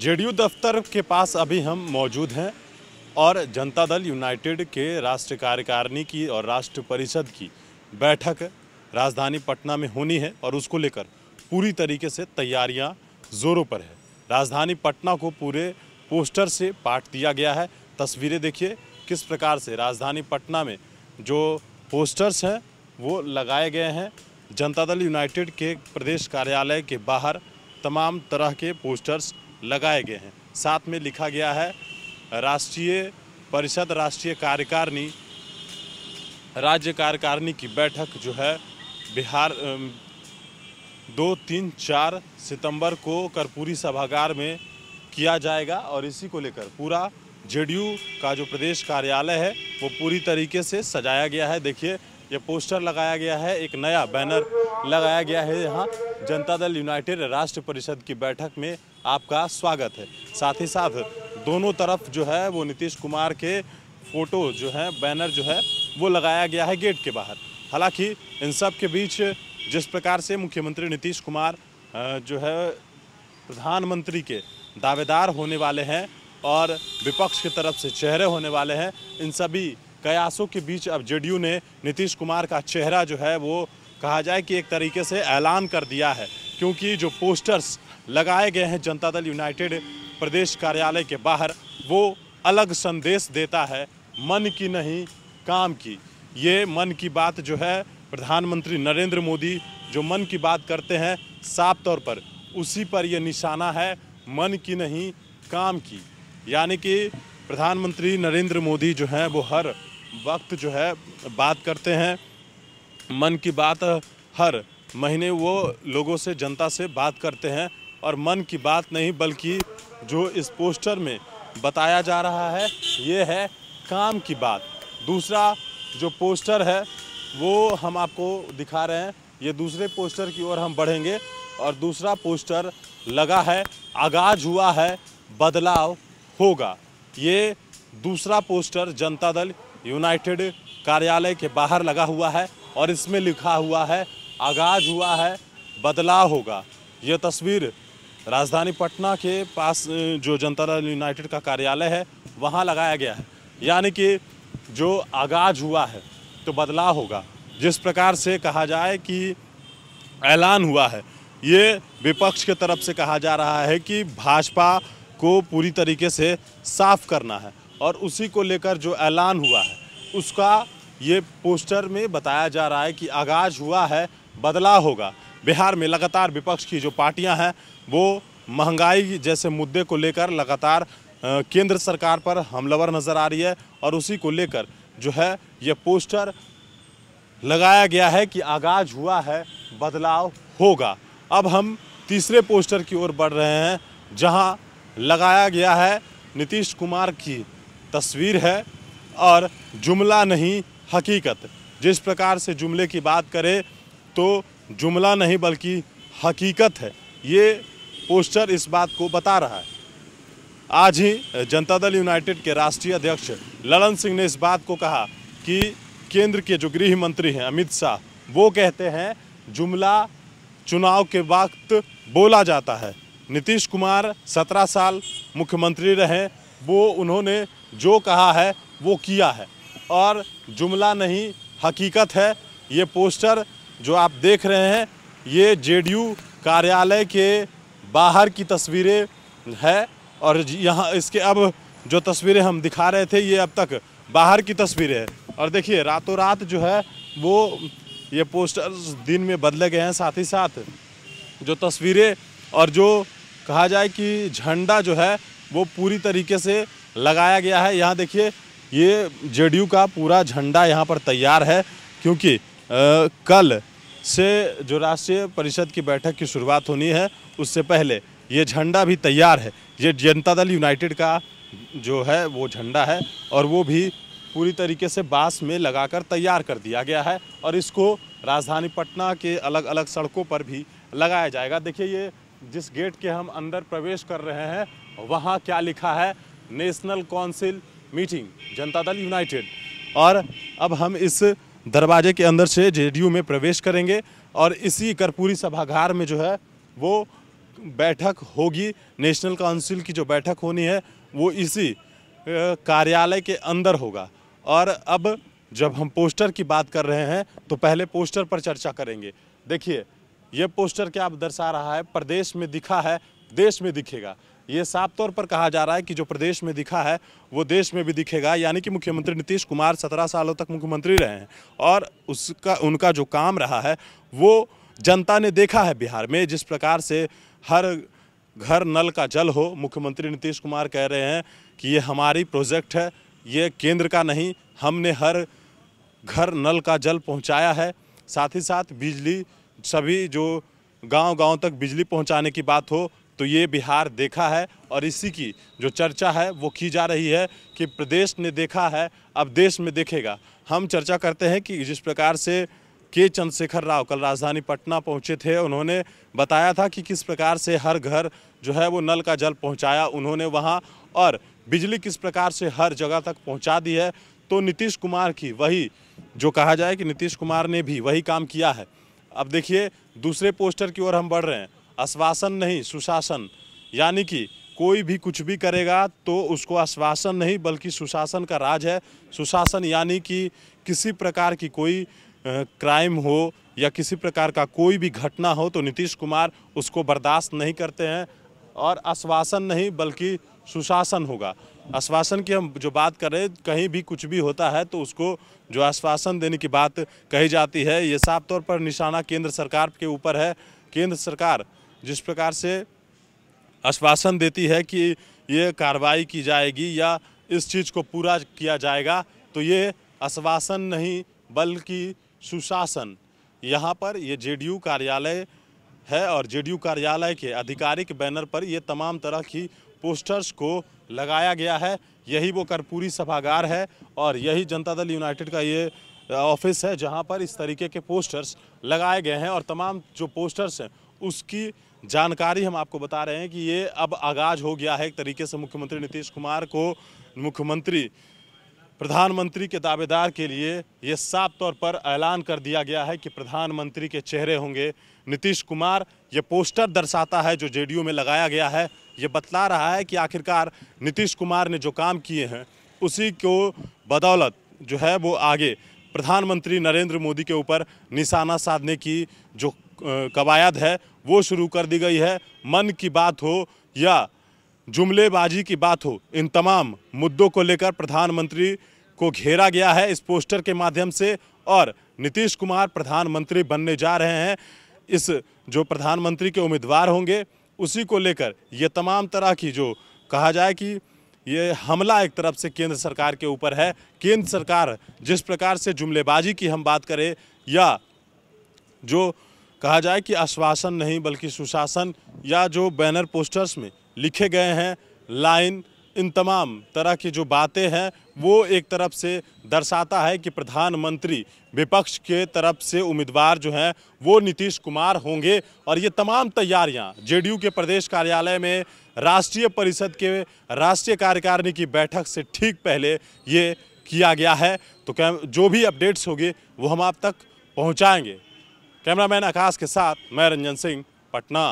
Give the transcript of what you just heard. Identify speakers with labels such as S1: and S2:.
S1: JDU दफ्तर के पास अभी हम मौजूद हैं और जनता दल यूनाइटेड के राष्ट्र कार्यकारिणी की और राष्ट्र परिषद की बैठक राजधानी पटना में होनी है और उसको लेकर पूरी तरीके से तैयारियां ज़ोरों पर है राजधानी पटना को पूरे पोस्टर से पाट दिया गया है तस्वीरें देखिए किस प्रकार से राजधानी पटना में जो पोस्टर्स हैं वो लगाए गए हैं जनता दल यूनाइटेड के प्रदेश कार्यालय के बाहर तमाम तरह के पोस्टर्स लगाए गए हैं साथ में लिखा गया है राष्ट्रीय परिषद राष्ट्रीय कार्यकारिणी राज्य कार्यकारिणी की बैठक जो है बिहार दो तीन चार सितंबर को कर्पूरी सभागार में किया जाएगा और इसी को लेकर पूरा जेडीयू का जो प्रदेश कार्यालय है वो पूरी तरीके से सजाया गया है देखिए ये पोस्टर लगाया गया है एक नया बैनर लगाया गया है यहाँ जनता दल यूनाइटेड राष्ट्र परिषद की बैठक में आपका स्वागत है साथ ही साथ दोनों तरफ जो है वो नीतीश कुमार के फ़ोटो जो है बैनर जो है वो लगाया गया है गेट के बाहर हालांकि इन सब के बीच जिस प्रकार से मुख्यमंत्री नीतीश कुमार जो है प्रधानमंत्री के दावेदार होने वाले हैं और विपक्ष की तरफ से चेहरे होने वाले हैं इन सभी कयासों के बीच अब जेडीयू ने नीतीश कुमार का चेहरा जो है वो कहा जाए कि एक तरीके से ऐलान कर दिया है क्योंकि जो पोस्टर्स लगाए गए हैं जनता दल यूनाइटेड प्रदेश कार्यालय के बाहर वो अलग संदेश देता है मन की नहीं काम की ये मन की बात जो है प्रधानमंत्री नरेंद्र मोदी जो मन की बात करते हैं साफ तौर पर उसी पर यह निशाना है मन की नहीं काम की यानी कि प्रधानमंत्री नरेंद्र मोदी जो हैं वो हर वक्त जो है बात करते हैं मन की बात हर महीने वो लोगों से जनता से बात करते हैं और मन की बात नहीं बल्कि जो इस पोस्टर में बताया जा रहा है ये है काम की बात दूसरा जो पोस्टर है वो हम आपको दिखा रहे हैं ये दूसरे पोस्टर की ओर हम बढ़ेंगे और दूसरा पोस्टर लगा है आगाज हुआ है बदलाव होगा ये दूसरा पोस्टर जनता दल यूनाइटेड कार्यालय के बाहर लगा हुआ है और इसमें लिखा हुआ है आगाज हुआ है बदलाव होगा ये तस्वीर राजधानी पटना के पास जो जनता दल यूनाइटेड का कार्यालय है वहाँ लगाया गया है यानी कि जो आगाज हुआ है तो बदलाव होगा जिस प्रकार से कहा जाए कि ऐलान हुआ है ये विपक्ष के तरफ से कहा जा रहा है कि भाजपा को पूरी तरीके से साफ करना है और उसी को लेकर जो ऐलान हुआ है उसका ये पोस्टर में बताया जा रहा है कि आगाज हुआ है बदलाव होगा बिहार में लगातार विपक्ष की जो पार्टियां हैं वो महंगाई जैसे मुद्दे को लेकर लगातार केंद्र सरकार पर हमलावर नज़र आ रही है और उसी को लेकर जो है ये पोस्टर लगाया गया है कि आगाज हुआ है बदलाव होगा अब हम तीसरे पोस्टर की ओर बढ़ रहे हैं जहां लगाया गया है नीतीश कुमार की तस्वीर है और जुमला नहीं हकीकत जिस प्रकार से जुमले की बात करें तो जुमला नहीं बल्कि हकीकत है ये पोस्टर इस बात को बता रहा है आज ही जनता दल यूनाइटेड के राष्ट्रीय अध्यक्ष ललन सिंह ने इस बात को कहा कि केंद्र के जो गृह मंत्री हैं अमित शाह वो कहते हैं जुमला चुनाव के वक्त बोला जाता है नीतीश कुमार सत्रह साल मुख्यमंत्री रहे वो उन्होंने जो कहा है वो किया है और जुमला नहीं हकीकत है ये पोस्टर जो आप देख रहे हैं ये जेडीयू कार्यालय के बाहर की तस्वीरें है और यहाँ इसके अब जो तस्वीरें हम दिखा रहे थे ये अब तक बाहर की तस्वीरें है और देखिए रातों रात जो है वो ये पोस्टर्स दिन में बदले गए हैं साथ ही साथ जो तस्वीरें और जो कहा जाए कि झंडा जो है वो पूरी तरीके से लगाया गया है यहाँ देखिए ये जेडीयू का पूरा झंडा यहाँ पर तैयार है क्योंकि आ, कल से जो राष्ट्रीय परिषद की बैठक की शुरुआत होनी है उससे पहले ये झंडा भी तैयार है ये जनता दल यूनाइटेड का जो है वो झंडा है और वो भी पूरी तरीके से बांस में लगाकर तैयार कर दिया गया है और इसको राजधानी पटना के अलग अलग सड़कों पर भी लगाया जाएगा देखिए ये जिस गेट के हम अंदर प्रवेश कर रहे हैं वहाँ क्या लिखा है नेशनल काउंसिल मीटिंग जनता दल यूनाइटेड और अब हम इस दरवाजे के अंदर से जेडीयू में प्रवेश करेंगे और इसी कर्पूरी सभागार में जो है वो बैठक होगी नेशनल काउंसिल की जो बैठक होनी है वो इसी कार्यालय के अंदर होगा और अब जब हम पोस्टर की बात कर रहे हैं तो पहले पोस्टर पर चर्चा करेंगे देखिए ये पोस्टर क्या दर्शा रहा है प्रदेश में दिखा है देश में दिखेगा ये साफ तौर पर कहा जा रहा है कि जो प्रदेश में दिखा है वो देश में भी दिखेगा यानी कि मुख्यमंत्री नीतीश कुमार सत्रह सालों तक मुख्यमंत्री रहे हैं और उसका उनका जो काम रहा है वो जनता ने देखा है बिहार में जिस प्रकार से हर घर नल का जल हो मुख्यमंत्री नीतीश कुमार कह रहे हैं कि ये हमारी प्रोजेक्ट है ये केंद्र का नहीं हमने हर घर नल का जल पहुंचाया है साथ ही साथ बिजली सभी जो गांव-गांव तक बिजली पहुंचाने की बात हो तो ये बिहार देखा है और इसी की जो चर्चा है वो की जा रही है कि प्रदेश ने देखा है अब देश में देखेगा हम चर्चा करते हैं कि जिस प्रकार से के चंद्रशेखर राव कल राजधानी पटना पहुंचे थे उन्होंने बताया था कि किस प्रकार से हर घर जो है वो नल का जल पहुंचाया उन्होंने वहां और बिजली किस प्रकार से हर जगह तक पहुंचा दी है तो नीतीश कुमार की वही जो कहा जाए कि नीतीश कुमार ने भी वही काम किया है अब देखिए दूसरे पोस्टर की ओर हम बढ़ रहे हैं आश्वासन नहीं सुशासन यानी कि कोई भी कुछ भी करेगा तो उसको आश्वासन नहीं बल्कि सुशासन का राज है सुशासन यानी कि किसी प्रकार की कोई क्राइम हो या किसी प्रकार का कोई भी घटना हो तो नीतीश कुमार उसको बर्दाश्त नहीं करते हैं और आश्वासन नहीं बल्कि सुशासन होगा आश्वासन की हम जो बात करें कहीं भी कुछ भी होता है तो उसको जो आश्वासन देने की बात कही जाती है ये साफ तौर पर निशाना केंद्र सरकार के ऊपर है केंद्र सरकार जिस प्रकार से आश्वासन देती है कि ये कार्रवाई की जाएगी या इस चीज़ को पूरा किया जाएगा तो ये आश्वासन नहीं बल्कि सुशासन यहाँ पर ये जेडीयू कार्यालय है और जेडीयू कार्यालय के आधिकारिक बैनर पर ये तमाम तरह की पोस्टर्स को लगाया गया है यही वो कर्पूरी सभागार है और यही जनता दल यूनाइटेड का ये ऑफिस है जहाँ पर इस तरीके के पोस्टर्स लगाए गए हैं और तमाम जो पोस्टर्स हैं उसकी जानकारी हम आपको बता रहे हैं कि ये अब आगाज हो गया है एक तरीके से मुख्यमंत्री नीतीश कुमार को मुख्यमंत्री प्रधानमंत्री के दावेदार के लिए ये साफ तौर पर ऐलान कर दिया गया है कि प्रधानमंत्री के चेहरे होंगे नीतीश कुमार ये पोस्टर दर्शाता है जो जेडीयू में लगाया गया है ये बतला रहा है कि आखिरकार नीतीश कुमार ने जो काम किए हैं उसी को बदौलत जो है वो आगे प्रधानमंत्री नरेंद्र मोदी के ऊपर निशाना साधने की जो कवायद है वो शुरू कर दी गई है मन की बात हो या जुमलेबाजी की बात हो इन तमाम मुद्दों को लेकर प्रधानमंत्री को घेरा गया है इस पोस्टर के माध्यम से और नीतीश कुमार प्रधानमंत्री बनने जा रहे हैं इस जो प्रधानमंत्री के उम्मीदवार होंगे उसी को लेकर ये तमाम तरह की जो कहा जाए कि ये हमला एक तरफ से केंद्र सरकार के ऊपर है केंद्र सरकार जिस प्रकार से जुमलेबाजी की हम बात करें या जो कहा जाए कि आश्वासन नहीं बल्कि सुशासन या जो बैनर पोस्टर्स में लिखे गए हैं लाइन इन तमाम तरह की जो बातें हैं वो एक तरफ से दर्शाता है कि प्रधानमंत्री विपक्ष के तरफ से उम्मीदवार जो हैं वो नीतीश कुमार होंगे और ये तमाम तैयारियां जेडीयू के प्रदेश कार्यालय में राष्ट्रीय परिषद के राष्ट्रीय कार्यकारिणी की बैठक से ठीक पहले ये किया गया है तो क्या जो भी अपडेट्स होंगे वो हम आप तक पहुँचाएँगे कैमरामैन आकाश के साथ मैं रंजन सिंह पटना